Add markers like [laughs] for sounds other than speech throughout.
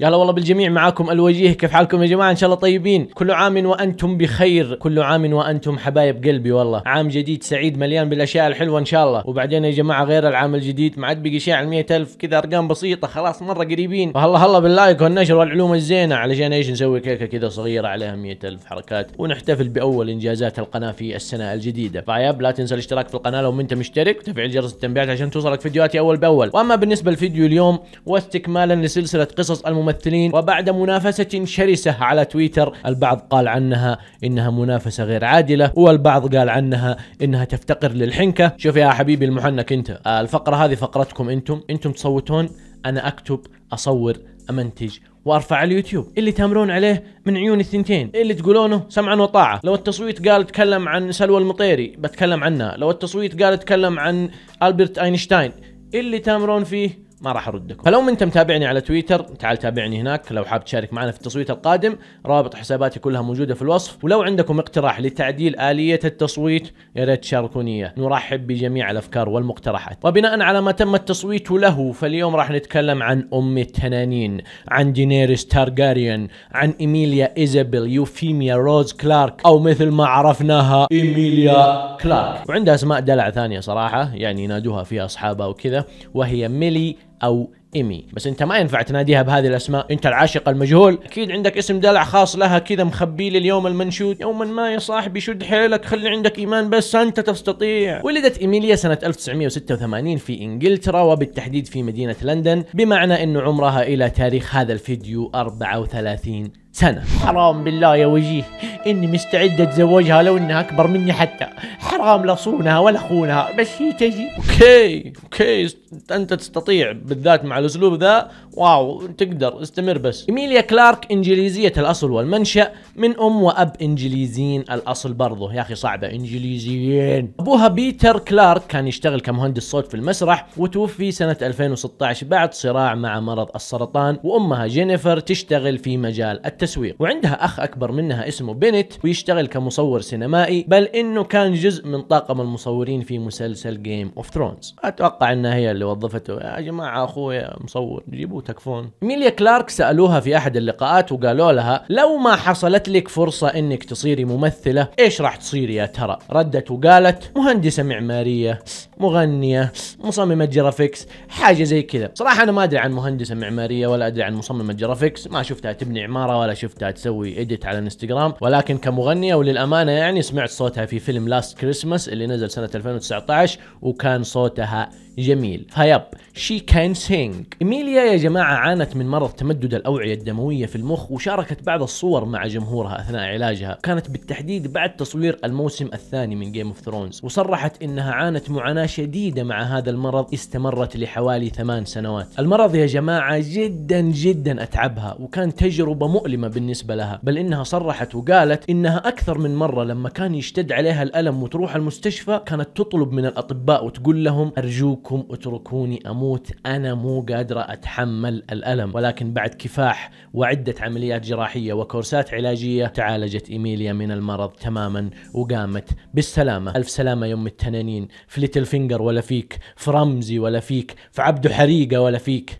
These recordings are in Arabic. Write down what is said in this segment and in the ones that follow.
يا هلا والله بالجميع معاكم الوجيه كيف حالكم يا جماعه ان شاء الله طيبين كل عام وانتم بخير كل عام وانتم حبايب قلبي والله عام جديد سعيد مليان بالاشياء الحلوه ان شاء الله وبعدين يا جماعه غير العام الجديد ما عاد بقي شيء على 100000 كذا ارقام بسيطه خلاص مره قريبين هلا هلا باللايك والنشر والعلوم الزينه علشان ايش نسوي كيكه كذا صغيره عليها 100000 حركات ونحتفل باول انجازات القناه في السنه الجديده فياب لا تنسى الاشتراك في القناه لو انت مشترك وتفعيل جرس التنبيهات عشان توصلك فيديوهاتي اول باول واما بالنسبه لفيديو اليوم واستكمالا لسلسله قصص الممثل الممثلين وبعد منافسة شرسة على تويتر البعض قال عنها إنها منافسة غير عادلة والبعض قال عنها إنها تفتقر للحنكة شوف يا حبيبي المحنك أنت الفقرة هذه فقرتكم أنتم أنتم تصوتون أنا أكتب أصور أمنتج وارفع على اليوتيوب اللي تامرون عليه من عيون الثنتين اللي تقولونه سمعا وطاعه لو التصويت قال تكلم عن سلوى المطيري بتكلم عنها لو التصويت قال تكلم عن البرت اينشتاين اللي تامرون فيه ما راح اردكم فلو انت متابعني على تويتر تعال تابعني هناك لو حاب تشارك معنا في التصويت القادم رابط حساباتي كلها موجوده في الوصف ولو عندكم اقتراح لتعديل اليه التصويت يا ريت تشاركوني اياه نرحب بجميع الافكار والمقترحات وبناء على ما تم التصويت له فاليوم راح نتكلم عن ام التنانين عن دينيريس تارجاريان عن ايميليا ايزابيل يوفيميا روز كلارك او مثل ما عرفناها ايميليا كلارك وعندها اسماء دلع ثانيه صراحه يعني ينادوها فيها اصحابها وكذا وهي ميلي او ايمي بس انت ما ينفع تناديها بهذه الاسماء انت العاشق المجهول اكيد عندك اسم دلع خاص لها كذا مخبي لي اليوم المنشود يوما ما يا صاحبي شد حيلك خلي عندك ايمان بس انت تستطيع ولدت ايميليا سنه 1986 في انجلترا وبالتحديد في مدينه لندن بمعنى انه عمرها الى تاريخ هذا الفيديو 34 سنة حرام بالله يا وجيه إني مستعد أتزوجها لو إنها أكبر مني حتى حرام لا صونها ولا خونها بس هي تجي أوكي أوكي أنت تستطيع بالذات مع الأسلوب ذا واو تقدر استمر بس إيميليا كلارك إنجليزية الأصل والمنشأ من أم وأب إنجليزيين الأصل برضه يا أخي صعبة إنجليزيين أبوها بيتر كلارك كان يشتغل كمهندس صوت في المسرح وتوفي سنة 2016 بعد صراع مع مرض السرطان وأمها جينيفر تشتغل في مجال التسويق وعندها أخ أكبر منها اسمه بنت ويشتغل كمصور سينمائي بل إنه كان جزء من طاقم المصورين في مسلسل جيم اوف ثرونز أتوقع إنها هي اللي وظفته يا جماعة أخويا مصور جيبوه تكفون ميليا كلارك سألوها في أحد اللقاءات وقالوا لها لو ما حصلت لك فرصة إنك تصيري ممثلة إيش راح تصيري يا ترى ردت وقالت مهندسة معمارية مغنية مصممة جرافيكس حاجة زي كذا صراحة أنا ما أدري عن مهندسة معمارية ولا أدري عن مصممة جرافيكس ما شفتها تبني عمارة ولا ولا شفتها تسوي اديت على انستغرام ولكن كمغنيه وللامانه يعني سمعت صوتها في فيلم لاست كريسماس اللي نزل سنه 2019 وكان صوتها جميل فيب شي كان سينج إيميليا يا جماعة عانت من مرض تمدد الأوعية الدموية في المخ وشاركت بعض الصور مع جمهورها أثناء علاجها كانت بالتحديد بعد تصوير الموسم الثاني من جيم اوف ثرونز وصرحت إنها عانت معاناة شديدة مع هذا المرض استمرت لحوالي ثمان سنوات المرض يا جماعة جدا جدا أتعبها وكان تجربة مؤلمة مؤلمة بالنسبة لها بل إنها صرحت وقالت إنها أكثر من مرة لما كان يشتد عليها الألم وتروح المستشفى كانت تطلب من الأطباء وتقول لهم أرجوكم اتركوني أموت أنا مو قادرة أتحمل الألم ولكن بعد كفاح وعدة عمليات جراحية وكورسات علاجية تعالجت إيميليا من المرض تماما وقامت بالسلامة ألف سلامة يوم التنانين في ليتل فينجر ولا فيك في رمزي ولا فيك في عبده حريقة ولا فيك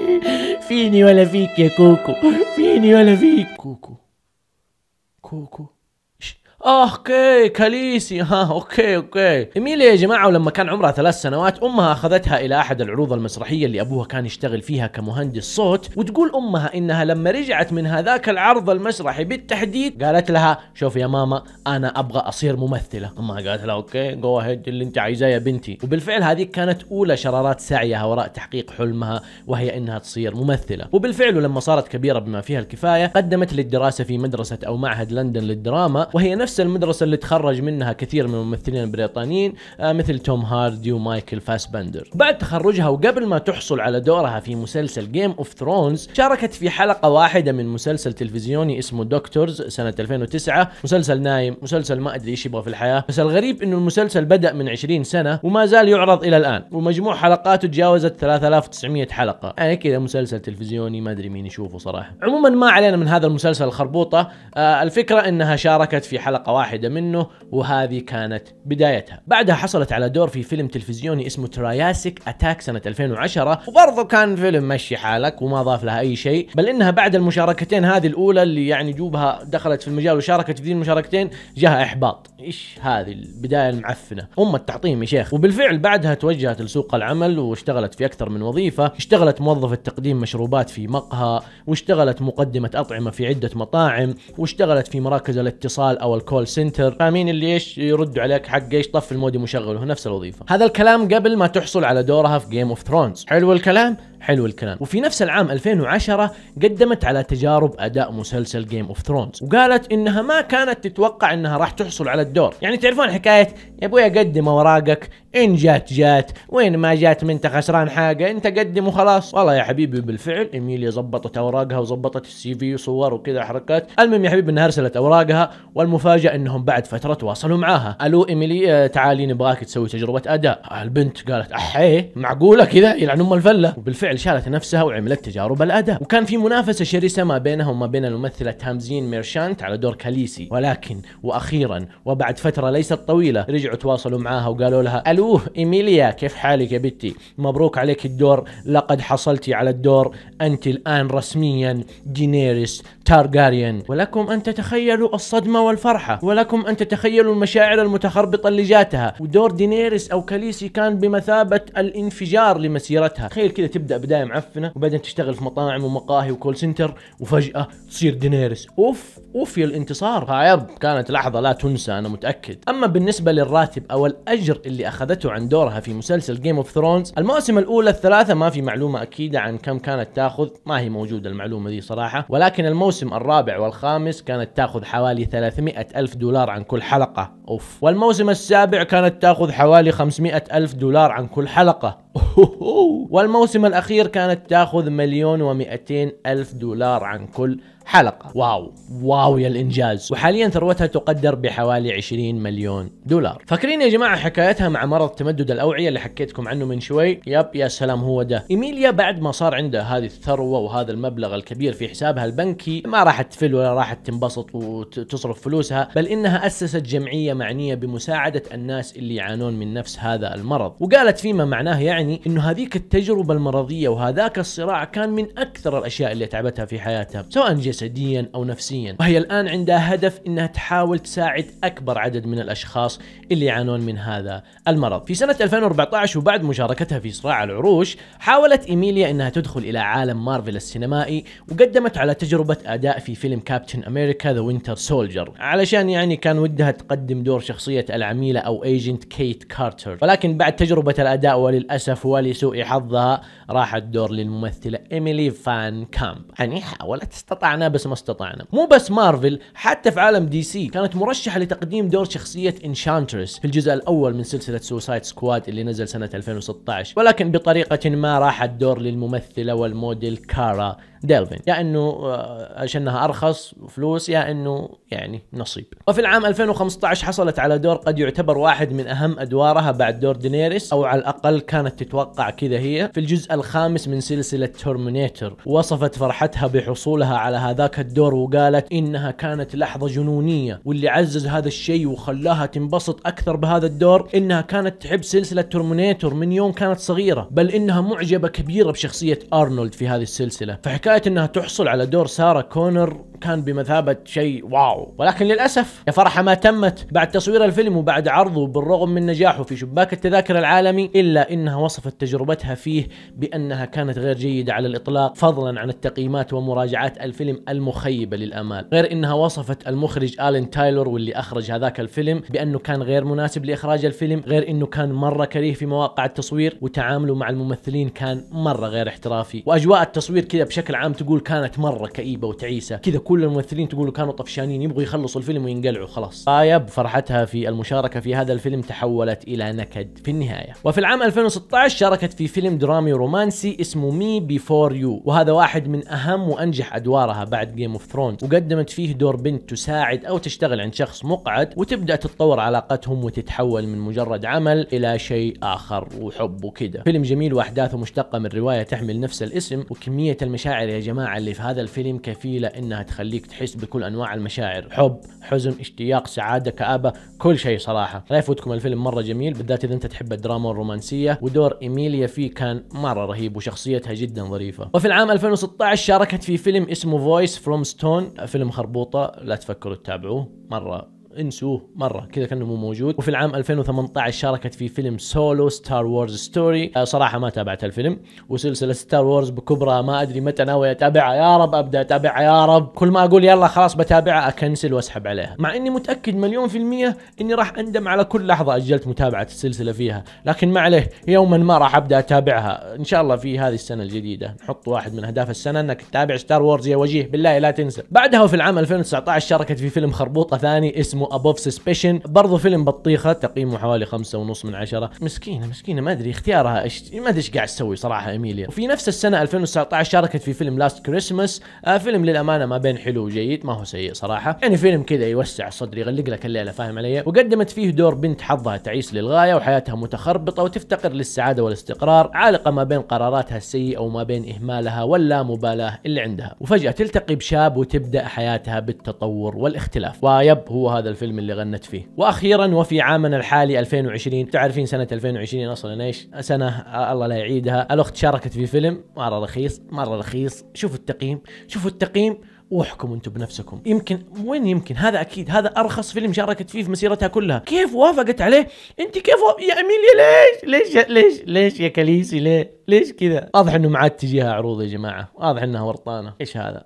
[laughs] فيني ولا فيك يا كوكو في Vini, olha, Vini. Cuco. Cuco. آه، اوكي كاليسي [laughs] ها آه، اوكي اوكي ايميليا يا جماعه ولما كان عمرها ثلاث سنوات امها اخذتها الى احد العروض المسرحيه اللي ابوها كان يشتغل فيها كمهندس صوت وتقول امها انها لما رجعت من هذاك العرض المسرحي بالتحديد قالت لها شوف يا ماما انا ابغى اصير ممثله امها قالت لها اوكي جو اهيد اللي انت عايزاه يا بنتي وبالفعل هذه كانت اولى شرارات سعيها وراء تحقيق حلمها وهي انها تصير ممثله وبالفعل لما صارت كبيره بما فيها الكفايه قدمت للدراسه في مدرسه او معهد لندن للدراما وهي نفس نفس المدرسه اللي تخرج منها كثير من الممثلين البريطانيين آه، مثل توم هاردي ومايكل فاسبندر بعد تخرجها وقبل ما تحصل على دورها في مسلسل جيم اوف ثرونز شاركت في حلقه واحده من مسلسل تلفزيوني اسمه دكتورز سنه 2009 مسلسل نايم مسلسل ما ادري ايش يبغى في الحياه بس الغريب انه المسلسل بدا من 20 سنه وما زال يعرض الى الان ومجموع حلقاته تجاوزت 3900 حلقه يعني كذا مسلسل تلفزيوني ما ادري مين يشوفه صراحه عموما ما علينا من هذا المسلسل الخربوطه آه الفكره انها شاركت في حلقه حلقة واحدة منه وهذه كانت بدايتها بعدها حصلت على دور في فيلم تلفزيوني اسمه تراياسيك أتاك سنة 2010 وبرضه كان فيلم مشي حالك وما ضاف لها أي شيء بل إنها بعد المشاركتين هذه الأولى اللي يعني جوبها دخلت في المجال وشاركت في ذي المشاركتين جاها إحباط إيش هذه البداية المعفنة أم التعطيم يا شيخ وبالفعل بعدها توجهت لسوق العمل واشتغلت في أكثر من وظيفة اشتغلت موظفة تقديم مشروبات في مقهى واشتغلت مقدمة أطعمة في عدة مطاعم واشتغلت في مراكز الاتصال أو الكول كول سنتر فاهمين اللي ايش يردوا عليك حق ايش طف المودي مشغل هو نفس الوظيفه هذا الكلام قبل ما تحصل على دورها في جيم اوف ثرونز حلو الكلام حلو الكلام وفي نفس العام 2010 قدمت على تجارب اداء مسلسل جيم اوف ثرونز وقالت انها ما كانت تتوقع انها راح تحصل على الدور يعني تعرفون حكايه يا ابوي قدم اوراقك ان جات جات وين ما جات ما انت خسران حاجه انت قدم وخلاص والله يا حبيبي بالفعل اميليا زبطت اوراقها وزبطت السي في وصور وكذا حركات المهم يا حبيبي انها ارسلت اوراقها والمفاجاه انهم بعد فتره تواصلوا معاها الو ايميلي آه، تعالي نبغاك تسوي تجربه اداء البنت قالت احيه معقوله كذا يلعن ام الفله وبالفعل بالفعل شالت نفسها وعملت تجارب الاداء وكان في منافسه شرسه ما بينها وما بين الممثله تامزين ميرشانت على دور كاليسي ولكن واخيرا وبعد فتره ليست طويله رجعوا تواصلوا معاها وقالوا لها الو ايميليا كيف حالك يا بنتي مبروك عليك الدور لقد حصلتي على الدور انت الان رسميا دينيريس تارغاريان ولكم ان تتخيلوا الصدمه والفرحه ولكم ان تتخيلوا المشاعر المتخربطه اللي جاتها ودور دينيريس او كاليسي كان بمثابه الانفجار لمسيرتها تخيل كذا تبدا تبدا بدايه معفنه وبعدين تشتغل في مطاعم ومقاهي وكول سنتر وفجاه تصير دينيرس اوف اوف يا الانتصار عيب كانت لحظه لا تنسى انا متاكد اما بالنسبه للراتب او الاجر اللي اخذته عن دورها في مسلسل جيم اوف ثرونز المواسم الاولى الثلاثه ما في معلومه اكيده عن كم كانت تاخذ ما هي موجوده المعلومه دي صراحه ولكن الموسم الرابع والخامس كانت تاخذ حوالي 300 الف دولار عن كل حلقه اوف والموسم السابع كانت تاخذ حوالي 500 الف دولار عن كل حلقه والموسم الأخير كانت تأخذ مليون ومئتين ألف دولار عن كل حلقة واو واو يا الإنجاز وحاليا ثروتها تقدر بحوالي 20 مليون دولار فاكرين يا جماعة حكايتها مع مرض تمدد الأوعية اللي حكيتكم عنه من شوي يب يا سلام هو ده إيميليا بعد ما صار عندها هذه الثروة وهذا المبلغ الكبير في حسابها البنكي ما راح تفل ولا راح تنبسط وتصرف فلوسها بل إنها أسست جمعية معنية بمساعدة الناس اللي يعانون من نفس هذا المرض وقالت فيما معناه يعني إنه هذيك التجربة المرضية وهذاك الصراع كان من أكثر الأشياء اللي تعبتها في حياتها سواء جسد جسديا أو نفسيا وهي الآن عندها هدف أنها تحاول تساعد أكبر عدد من الأشخاص اللي يعانون من هذا المرض في سنة 2014 وبعد مشاركتها في صراع العروش حاولت إيميليا أنها تدخل إلى عالم مارفل السينمائي وقدمت على تجربة أداء في فيلم كابتن أمريكا ذا وينتر سولجر علشان يعني كان ودها تقدم دور شخصية العميلة أو ايجنت كيت كارتر ولكن بعد تجربة الأداء وللأسف ولسوء حظها راح الدور للممثلة إيميلي فان كامب يعني حاولت استطعنا بس ما استطعنا مو بس مارفل حتى في عالم دي سي كانت مرشحه لتقديم دور شخصيه انشانترس في الجزء الاول من سلسله سوسايد سكواد اللي نزل سنه 2016 ولكن بطريقه ما راح الدور للممثله والموديل كارا ديلفين يا انه آه، عشانها ارخص فلوس يا انه يعني نصيب وفي العام 2015 حصلت على دور قد يعتبر واحد من اهم ادوارها بعد دور دينيريس او على الاقل كانت تتوقع كذا هي في الجزء الخامس من سلسله تورمينيتور وصفت فرحتها بحصولها على هذاك الدور وقالت انها كانت لحظه جنونيه واللي عزز هذا الشيء وخلاها تنبسط اكثر بهذا الدور انها كانت تحب سلسله تورمينيتور من يوم كانت صغيره بل انها معجبه كبيره بشخصيه ارنولد في هذه السلسله فحكايه بداية انها تحصل على دور سارة كونر كان بمثابة شيء واو ولكن للأسف يا فرحة ما تمت بعد تصوير الفيلم وبعد عرضه بالرغم من نجاحه في شباك التذاكر العالمي إلا إنها وصفت تجربتها فيه بأنها كانت غير جيدة على الإطلاق فضلا عن التقييمات ومراجعات الفيلم المخيبة للأمال غير إنها وصفت المخرج آلين تايلور واللي أخرج هذاك الفيلم بأنه كان غير مناسب لإخراج الفيلم غير إنه كان مرة كريه في مواقع التصوير وتعامله مع الممثلين كان مرة غير احترافي وأجواء التصوير كذا بشكل عام عام تقول كانت مره كئيبه وتعيسه كذا كل الممثلين تقولوا كانوا طفشانين يبغوا يخلصوا الفيلم وينقلعوا خلاص آيا آه، بفرحتها في المشاركه في هذا الفيلم تحولت الى نكد في النهايه وفي العام 2016 شاركت في فيلم درامي رومانسي اسمه مي بيفور يو وهذا واحد من اهم وانجح ادوارها بعد جيم اوف ثرونز وقدمت فيه دور بنت تساعد او تشتغل عند شخص مقعد وتبدا تتطور علاقتهم وتتحول من مجرد عمل الى شيء اخر وحب وكذا فيلم جميل واحداثه مشتقه من روايه تحمل نفس الاسم وكميه المشاعر المشاعر يا جماعة اللي في هذا الفيلم كفيلة انها تخليك تحس بكل انواع المشاعر حب حزن اشتياق سعادة كآبة كل شيء صراحة لا يفوتكم الفيلم مرة جميل بالذات اذا انت تحب الدراما الرومانسية ودور ايميليا فيه كان مرة رهيب وشخصيتها جدا ظريفة وفي العام 2016 شاركت في فيلم اسمه فويس فروم ستون فيلم خربوطة لا تفكروا تتابعوه مرة انسوه مره كذا كانه مو موجود وفي العام 2018 شاركت في فيلم سولو ستار وورز ستوري آه، صراحه ما تابعت الفيلم وسلسله ستار وورز بكبرها ما ادري متى ناوي اتابعها يا رب ابدا اتابعها يا رب كل ما اقول يلا خلاص بتابعها اكنسل واسحب عليها مع اني متاكد مليون في الميه اني راح اندم على كل لحظه اجلت متابعه السلسله فيها لكن ما عليه يوما ما راح ابدا اتابعها ان شاء الله في هذه السنه الجديده نحط واحد من اهداف السنه انك تتابع ستار وورز يا وجيه بالله لا تنسى بعدها وفي العام 2019 شاركت في فيلم خربوطه ثاني اسمه اسمه ابوف سسبشن برضو فيلم بطيخه تقييمه حوالي خمسة ونص من عشرة مسكينه مسكينه ما ادري اختيارها ايش ما ادري ايش قاعد تسوي صراحه ايميليا وفي نفس السنه 2019 شاركت في فيلم لاست آه، كريسمس فيلم للامانه ما بين حلو وجيد ما هو سيء صراحه يعني فيلم كذا يوسع الصدر يغلق لك الليله فاهم علي وقدمت فيه دور بنت حظها تعيس للغايه وحياتها متخربطه وتفتقر للسعاده والاستقرار عالقه ما بين قراراتها السيئه وما بين اهمالها ولا مبالاه اللي عندها وفجاه تلتقي بشاب وتبدا حياتها بالتطور والاختلاف ويب هو هذا الفيلم اللي غنت فيه واخيرا وفي عامنا الحالي 2020 تعرفين سنه 2020 اصلا ايش سنه الله لا يعيدها الاخت شاركت في فيلم مره رخيص مره رخيص شوفوا التقييم شوفوا التقييم واحكموا انتم بنفسكم يمكن وين يمكن هذا اكيد هذا ارخص فيلم شاركت فيه في مسيرتها كلها كيف وافقت عليه انت كيف و... يا اميليا ليش ليش ليش ليش يا كليسي ليه ليش كذا واضح انه ما عاد تجيها عروض يا جماعه واضح انها ورطانه ايش هذا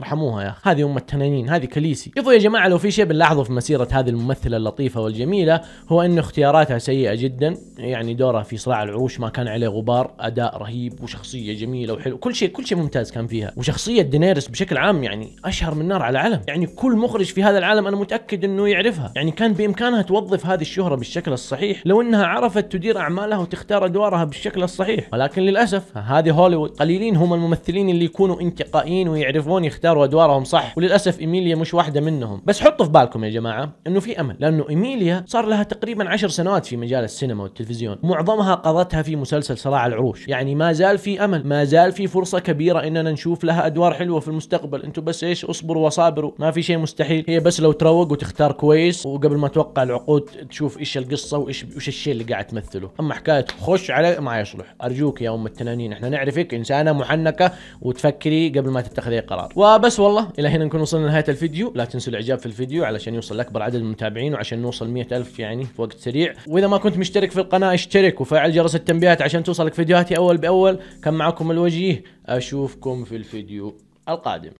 ارحموها يا اخي هذه ام التنانين هذه كليسي شوفوا يا جماعه لو في شيء بنلاحظه في مسيره هذه الممثله اللطيفه والجميله هو ان اختياراتها سيئه جدا يعني دورها في صراع العروش ما كان عليه غبار اداء رهيب وشخصيه جميله وحلو كل شيء كل شيء ممتاز كان فيها وشخصيه دينيرس بشكل عام يعني اشهر من نار على علم يعني كل مخرج في هذا العالم انا متاكد انه يعرفها يعني كان بامكانها توظف هذه الشهره بالشكل الصحيح لو انها عرفت تدير اعمالها وتختار ادوارها بالشكل الصحيح ولكن للاسف هذه هوليوود قليلين هم الممثلين اللي يكونوا انتقائيين ويعرفون يختارون اختاروا ادوارهم صح وللاسف ايميليا مش واحده منهم بس حطوا في بالكم يا جماعه انه في امل لانه ايميليا صار لها تقريبا عشر سنوات في مجال السينما والتلفزيون معظمها قضتها في مسلسل صراع العروش يعني ما زال في امل ما زال في فرصه كبيره اننا نشوف لها ادوار حلوه في المستقبل انتم بس ايش اصبروا وصابروا ما في شيء مستحيل هي بس لو تروق وتختار كويس وقبل ما توقع العقود تشوف ايش القصه وايش وش الشيء اللي قاعد تمثله اما حكايه خش علي ما يصلح ارجوك يا ام التنانين احنا نعرفك انسانه محنكه وتفكري قبل ما تتخذي قرار وبس والله الى هنا نكون وصلنا لنهايه الفيديو لا تنسوا الاعجاب في الفيديو علشان يوصل لاكبر عدد من المتابعين وعشان نوصل 100 الف يعني في وقت سريع واذا ما كنت مشترك في القناه اشترك وفعل جرس التنبيهات عشان توصلك فيديوهاتي اول باول كان معكم الوجيه اشوفكم في الفيديو القادم